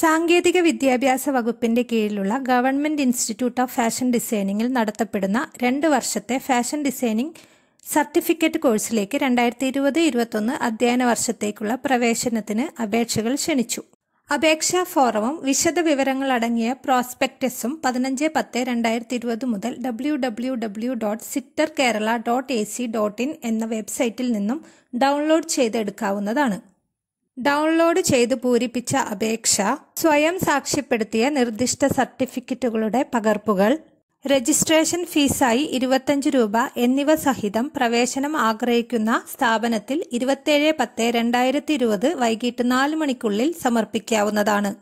സാങ്കേതിക വിദ്യാഭ്യാസ വകുപ്പിന്റെ കീഴിലുള്ള ഗവൺമെന്റ് ഇൻസ്റ്റിറ്റ്യൂട്ട് ഓഫ് ഫാഷൻ ഡിസൈനിങ്ങിൽ നടത്തപ്പെടുന്ന രണ്ട് വർഷത്തെ ഫാഷൻ ഡിസൈനിങ് സർട്ടിഫിക്കറ്റ് കോഴ്സിലേക്ക് രണ്ടായിരത്തി ഇരുപത് ഇരുപത്തൊന്ന് അധ്യയന വർഷത്തേക്കുള്ള പ്രവേശനത്തിന് അപേക്ഷകൾ ക്ഷണിച്ചു അപേക്ഷാ ഫോറവും വിശദ വിവരങ്ങൾ അടങ്ങിയ പ്രോസ്പെക്ടസും പതിനഞ്ച് പത്ത് രണ്ടായിരത്തി ഇരുപത് മുതൽ W W W dot sitter Kerala dot A C dot in എന്ന വെബ്സൈറ്റിൽ നിന്നും ഡൗൺലോഡ് ചെയ്തെടുക്കാവുന്നതാണ് ഡൗൺലോഡ് ചെയ്ത് പൂരിപ്പിച്ച അപേക്ഷ സ്വയം സാക്ഷ്യപ്പെടുത്തിയ നിർദ്ദിഷ്ട സർട്ടിഫിക്കറ്റുകളുടെ പകർപ്പുകൾ രജിസ്ട്രേഷൻ ഫീസായി ഇരുപത്തഞ്ച് രൂപ എന്നിവ സഹിതം പ്രവേശനം ആഗ്രഹിക്കുന്ന സ്ഥാപനത്തിൽ ഇരുപത്തേഴ് പത്ത് രണ്ടായിരത്തി ഇരുപത് വൈകിട്ട് നാല് മണിക്കുള്ളിൽ സമർപ്പിക്കാവുന്നതാണ്